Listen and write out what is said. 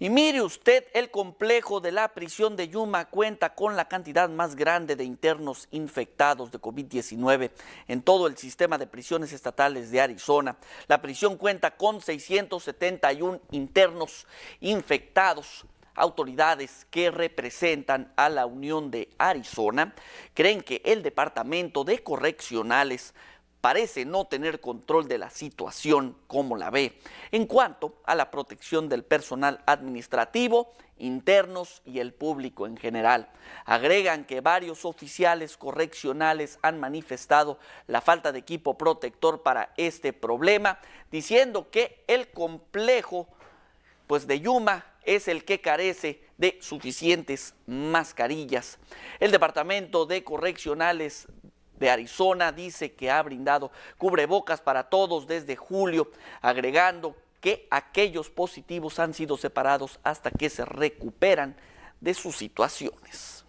Y mire usted, el complejo de la prisión de Yuma cuenta con la cantidad más grande de internos infectados de COVID-19 en todo el sistema de prisiones estatales de Arizona. La prisión cuenta con 671 internos infectados. Autoridades que representan a la Unión de Arizona creen que el Departamento de Correccionales parece no tener control de la situación como la ve en cuanto a la protección del personal administrativo, internos y el público en general. Agregan que varios oficiales correccionales han manifestado la falta de equipo protector para este problema, diciendo que el complejo pues de Yuma es el que carece de suficientes mascarillas. El Departamento de Correccionales de Arizona dice que ha brindado cubrebocas para todos desde julio, agregando que aquellos positivos han sido separados hasta que se recuperan de sus situaciones.